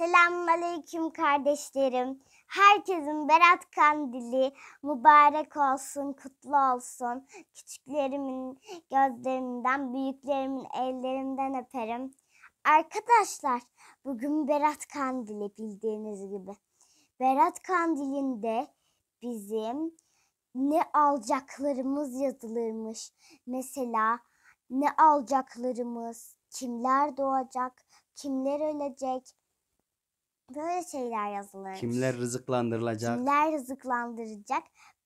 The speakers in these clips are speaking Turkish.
Selamünaleyküm kardeşlerim. Herkesin Berat Kandili mübarek olsun, kutlu olsun. Küçüklerimin gözlerinden, büyüklerimin ellerinden öperim. Arkadaşlar, bugün Berat Kandili bildiğiniz gibi. Berat Kandili'nde bizim ne alacaklarımız yazılırmış. Mesela ne alacaklarımız, kimler doğacak, kimler ölecek, böyle şeyler yazılır. Kimler rızıklandırılacak? Kimler rızıklandıracak?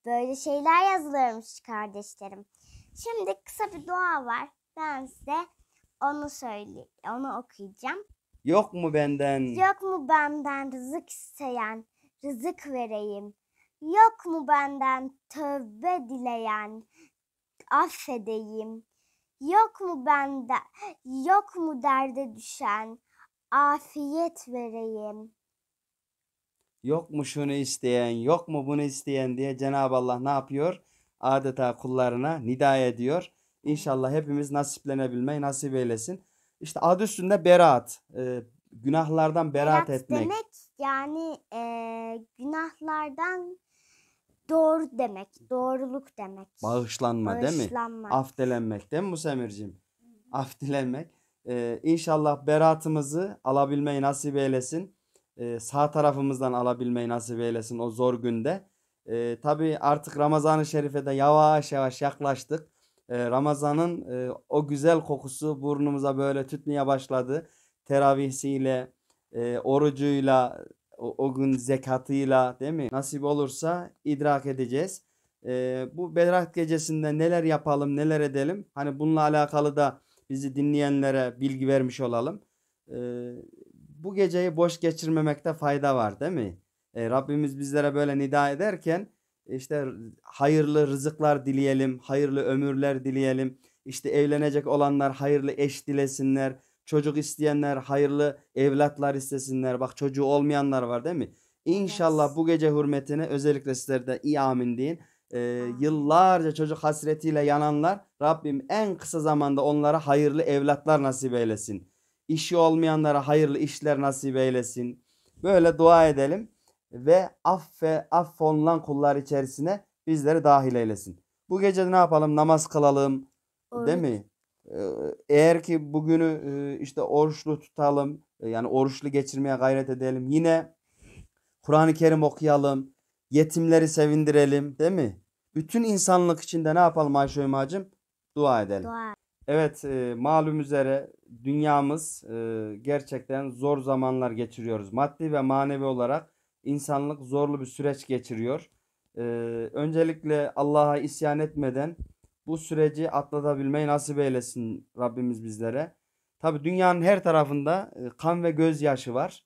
Böyle şeyler yazılırmış kardeşlerim. Şimdi kısa bir dua var. Ben size onu söyle, onu okuyacağım. Yok mu benden? Yok mu benden rızık isteyen, rızık vereyim. Yok mu benden tövbe dileyen, affedeyim. Yok mu bende, yok mu derde düşen, afiyet vereyim. Yok mu şunu isteyen, yok mu bunu isteyen diye Cenab-ı Allah ne yapıyor? Adeta kullarına nida ediyor. İnşallah hepimiz nasiplenebilmeyi nasip eylesin. İşte adı üstünde beraat. E, günahlardan beraat, beraat etmek. demek yani e, günahlardan doğru demek, doğruluk demek. Bağışlanma, Bağışlanma. değil mi? Afdelenmek değil mi Musemir'cim? Afdelenmek. Ee, inşallah beratımızı alabilmeyi nasip eylesin. Ee, sağ tarafımızdan alabilmeyi nasip eylesin o zor günde. Ee, Tabi artık Ramazan-ı Şerif'e de yavaş yavaş yaklaştık. Ee, Ramazan'ın e, o güzel kokusu burnumuza böyle tütmeye başladı. Teravihsiyle, e, orucuyla, o, o gün zekatıyla değil mi? Nasip olursa idrak edeceğiz. E, bu Berat gecesinde neler yapalım, neler edelim? Hani bununla alakalı da bizi dinleyenlere bilgi vermiş olalım. Ee, bu geceyi boş geçirmemekte fayda var değil mi? Ee, Rabbimiz bizlere böyle nida ederken işte hayırlı rızıklar dileyelim, hayırlı ömürler dileyelim. İşte evlenecek olanlar hayırlı eş dilesinler. Çocuk isteyenler hayırlı evlatlar istesinler. Bak çocuğu olmayanlar var değil mi? İnşallah bu gece hürmetine özellikle sizler de iyi amin deyin e, yıllarca çocuk hasretiyle yananlar Rabbim en kısa zamanda onlara hayırlı evlatlar nasip eylesin. İşi olmayanlara hayırlı işler nasip eylesin. Böyle dua edelim ve affe affolunan kullar içerisine bizleri dahil eylesin. Bu gece ne yapalım? Namaz kılalım. Evet. Değil mi? Ee, eğer ki bugünü e, işte oruçlu tutalım. E, yani oruçlu geçirmeye gayret edelim. Yine Kur'an-ı Kerim okuyalım. Yetimleri sevindirelim. Değil mi? bütün insanlık içinde ne yapalım Ayşe Öymacığım? Dua edelim. Dua. Evet e, malum üzere dünyamız e, gerçekten zor zamanlar geçiriyoruz. Maddi ve manevi olarak insanlık zorlu bir süreç geçiriyor. E, öncelikle Allah'a isyan etmeden bu süreci atlatabilmeyi nasip eylesin Rabbimiz bizlere. Tabi dünyanın her tarafında e, kan ve gözyaşı var.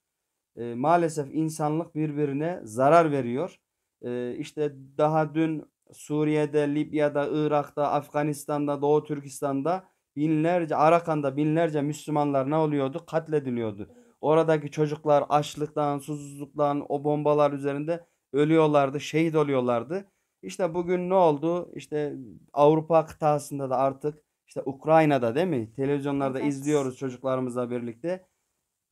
E, maalesef insanlık birbirine zarar veriyor. E, işte daha dün Suriye'de, Libya'da, Irak'ta, Afganistan'da, Doğu Türkistan'da binlerce, Arakan'da binlerce Müslümanlar ne oluyordu? Katlediliyordu. Oradaki çocuklar açlıktan, susuzluktan, o bombalar üzerinde ölüyorlardı, şehit oluyorlardı. İşte bugün ne oldu? İşte Avrupa kıtasında da artık işte Ukrayna'da değil mi? Televizyonlarda evet. izliyoruz çocuklarımızla birlikte.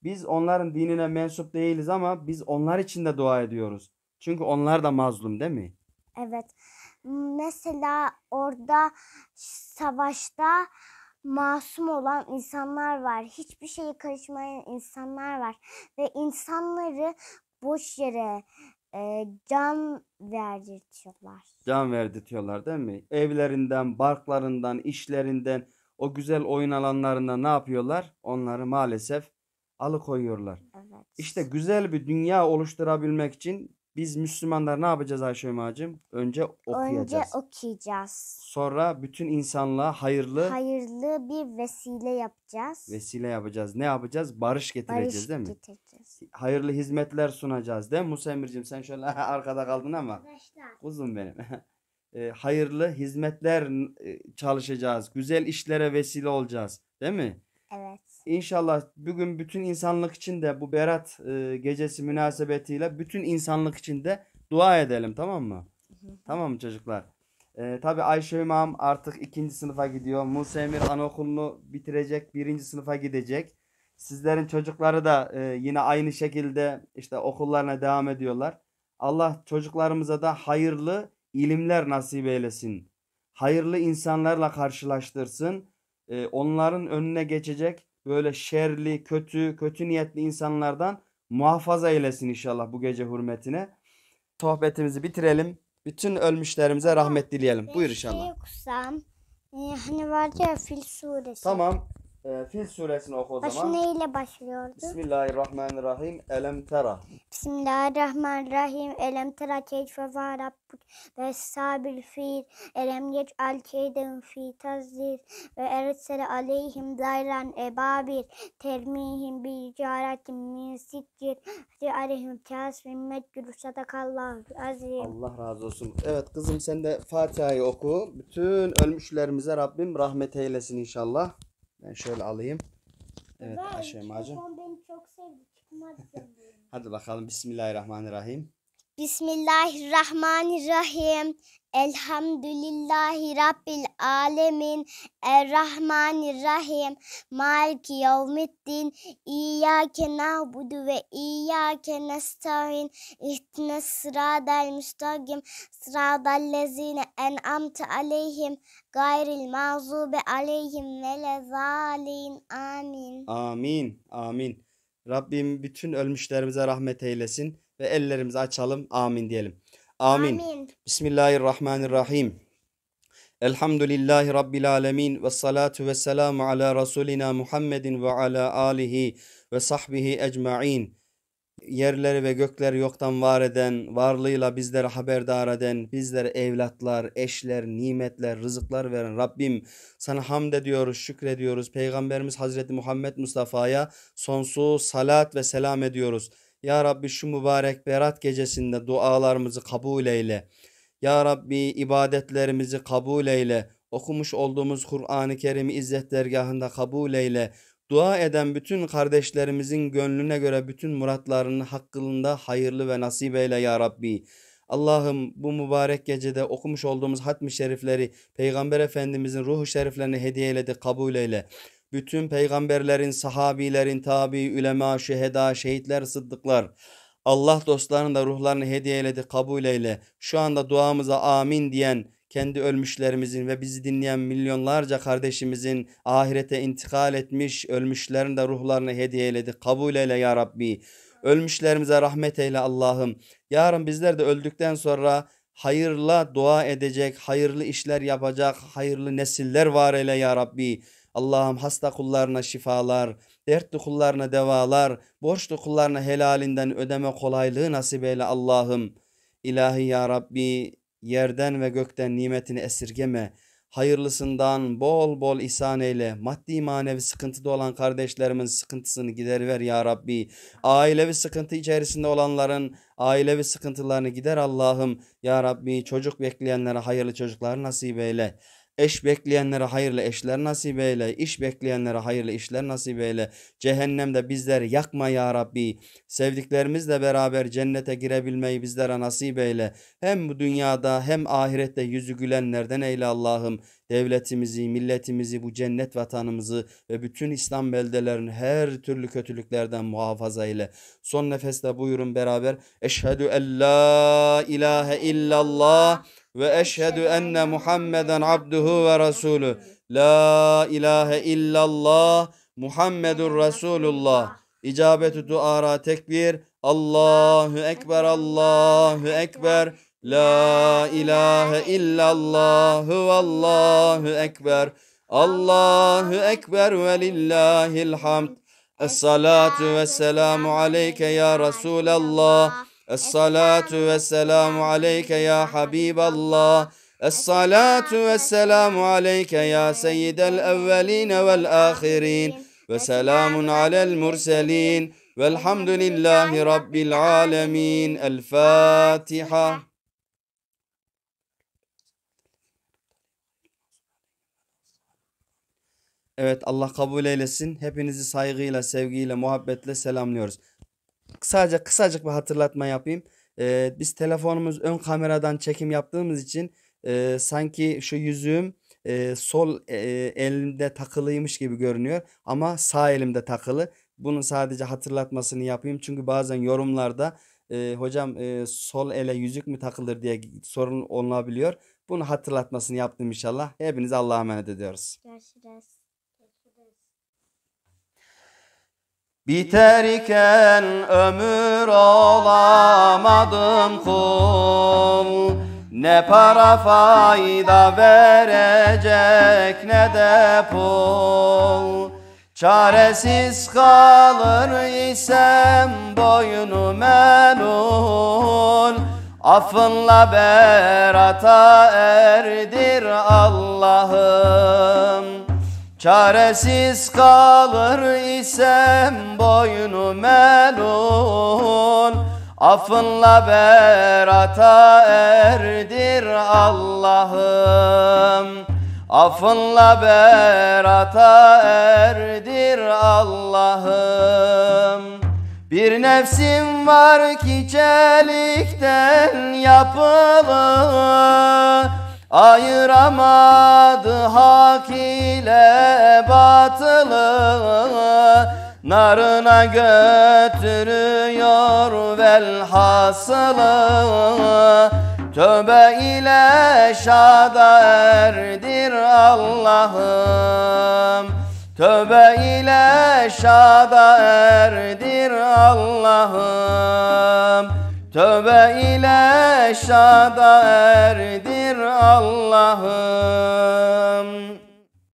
Biz onların dinine mensup değiliz ama biz onlar için de dua ediyoruz. Çünkü onlar da mazlum değil mi? Evet mesela orada savaşta masum olan insanlar var. Hiçbir şeye karışmayan insanlar var ve insanları boş yere e, can verdirtiyorlar. Can verdirtiyorlar değil mi? Evlerinden, barklarından, işlerinden, o güzel oyun alanlarında ne yapıyorlar? Onları maalesef alıkoyuyorlar. Evet. İşte güzel bir dünya oluşturabilmek için biz Müslümanlar ne yapacağız Ayşe Ömacığım? Önce okuyacağız. Önce okuyacağız. Sonra bütün insanlığa hayırlı hayırlı bir vesile yapacağız. vesile yapacağız. Ne yapacağız? Barış getireceğiz Barış değil mi? Barış getireceğiz. Hayırlı hizmetler sunacağız değil mi? Musa Emir'cim sen şöyle arkada kaldın ama. Arkadaşlar Kuzum benim. E, hayırlı hizmetler e, çalışacağız. Güzel işlere vesile olacağız. Değil mi? evet. İnşallah bugün bütün insanlık için de bu Berat e, gecesi münasebetiyle bütün insanlık için de dua edelim tamam mı? Hı hı. Tamam mı çocuklar? E, Tabi Ayşe İmam artık ikinci sınıfa gidiyor. Musa Emir anaokulunu bitirecek. Birinci sınıfa gidecek. Sizlerin çocukları da e, yine aynı şekilde işte okullarına devam ediyorlar. Allah çocuklarımıza da hayırlı ilimler nasip eylesin. Hayırlı insanlarla karşılaştırsın. E, onların önüne geçecek böyle şerli, kötü, kötü niyetli insanlardan muhafaza eylesin inşallah bu gece hürmetine. Sohbetimizi bitirelim. Bütün ölmüşlerimize rahmet dileyelim. Buyur şey inşallah. Şey hani var ya Fil suresi. Tamam. E, Fil suresini oku o Başı neyle başlıyordu? Bismillahirrahmanirrahim. Elem tera. Bismillahirrahmanirrahim. Elem tera keyfe ve rabbuk ve sabil fil. Elem geç al keyden fi tazdir ve ersele aleyhim dayran ebabil. Termihim bi caratin min sikir. Aleyhim kasvim meccur sadakallahu azim. Allah razı olsun. Evet kızım sen de Fatiha'yı oku. Bütün ölmüşlerimize Rabbim rahmet eylesin inşallah. Ben şöyle alayım. Evet ben, Aşemacığım. Son beni çok sevdi. Çıkmak Hadi bakalım Bismillahirrahmanirrahim. Bismillahirrahmanirrahim. Elhamdülillahi Rabbil Alemin Errahmanirrahim Maliki Yevmiddin İyyâke na'budu ve İyyâke nestaîn İhdine sıradel müstakim Sıradel lezine en'amte aleyhim Gayril mağzubi aleyhim ve lezâlin Amin Amin Amin Rabbim bütün ölmüşlerimize rahmet eylesin ve ellerimizi açalım amin diyelim. Amin. Amin. Bismillahirrahmanirrahim. Elhamdülillahi Rabbil alemin ve salatu ve selamu ala Resulina Muhammedin ve ala alihi ve sahbihi ecmain. Yerleri ve gökleri yoktan var eden, varlığıyla bizleri haberdar eden, bizlere evlatlar, eşler, nimetler, rızıklar veren Rabbim sana hamd ediyoruz, şükrediyoruz. Peygamberimiz Hazreti Muhammed Mustafa'ya sonsuz salat ve selam ediyoruz. Ya Rabbi şu mübarek berat gecesinde dualarımızı kabul eyle. Ya Rabbi ibadetlerimizi kabul eyle. Okumuş olduğumuz Kur'an-ı Kerim'i izzet dergahında kabul eyle. Dua eden bütün kardeşlerimizin gönlüne göre bütün muratlarını hakkında hayırlı ve nasip eyle ya Rabbi. Allah'ım bu mübarek gecede okumuş olduğumuz hatmi şerifleri Peygamber Efendimizin ruhu şeriflerini hediye eyle kabul eyle bütün peygamberlerin, sahabilerin, tabi, ülema, şeheda, şehitler, sıddıklar, Allah dostlarının da ruhlarını hediye eyledi, kabul eyle. Şu anda duamıza amin diyen kendi ölmüşlerimizin ve bizi dinleyen milyonlarca kardeşimizin ahirete intikal etmiş ölmüşlerin de ruhlarını hediye eyledi. Kabul eyle ya Rabbi. Ölmüşlerimize rahmet eyle Allah'ım. Yarın bizler de öldükten sonra hayırla dua edecek, hayırlı işler yapacak, hayırlı nesiller var eyle ya Rabbi. Allah'ım hasta kullarına şifalar, dertli kullarına devalar, borçlu kullarına helalinden ödeme kolaylığı nasip eyle Allah'ım. İlahi ya Rabbi yerden ve gökten nimetini esirgeme. Hayırlısından bol bol ihsan eyle. Maddi manevi sıkıntıda olan kardeşlerimin sıkıntısını gideriver ya Rabbi. Ailevi sıkıntı içerisinde olanların ailevi sıkıntılarını gider Allah'ım. Ya Rabbi çocuk bekleyenlere hayırlı çocuklar nasip eyle. Eş bekleyenlere hayırlı eşler nasip eyle. İş bekleyenlere hayırlı işler nasip eyle. Cehennemde bizleri yakma ya Rabbi. Sevdiklerimizle beraber cennete girebilmeyi bizlere nasip eyle. Hem bu dünyada hem ahirette yüzü gülenlerden eyle Allah'ım. Devletimizi, milletimizi, bu cennet vatanımızı ve bütün İslam beldelerini her türlü kötülüklerden muhafaza eyle. Son nefeste buyurun beraber. Eşhedü en la ilahe illallah ve eşhedü enne Muhammeden abduhu ve resulü. La ilahe illallah Muhammedur Resulullah. İcabetü duara tekbir. Allahu ekber Allahu ekber. La ilahe illallah vallahu ekber. Allahu ekber ve lillahil hamd. Es salatu ve selamu aleyke ya Resulallah. الصلاة والسلام عليك يا حبيب الله الصلاة والسلام عليك يا سيد الأولين والآخرين وسلام على المرسلين والحمد لله رب العالمين الفاتحة Evet Allah kabul eylesin. Hepinizi saygıyla, sevgiyle, muhabbetle selamlıyoruz sadece kısacık bir hatırlatma yapayım. Ee, biz telefonumuz ön kameradan çekim yaptığımız için e, sanki şu yüzüğüm e, sol e, elimde takılıymış gibi görünüyor ama sağ elimde takılı. Bunun sadece hatırlatmasını yapayım çünkü bazen yorumlarda e, hocam e, sol ele yüzük mü takılır diye sorun olabiliyor. Bunu hatırlatmasını yaptım inşallah. Hepiniz Allah'a emanet ediyoruz. Görüşürüz. Biterken ömür olamadım kul Ne para fayda verecek ne de pul Çaresiz kalır isem boyunu melul Affınla berata erdir Allah'ım Çaresiz kalır isem boynu melul Afınla berata erdir Allah'ım Afınla berata erdir Allah'ım Bir nefsim var ki çelikten yapılı Ayıramadı hak ile batılı Narına götürüyor velhasılı Tövbe ile şada erdir Allah'ım Tövbe ile şada erdir Allah'ım Tövbe ile şada erdir Allah'ım.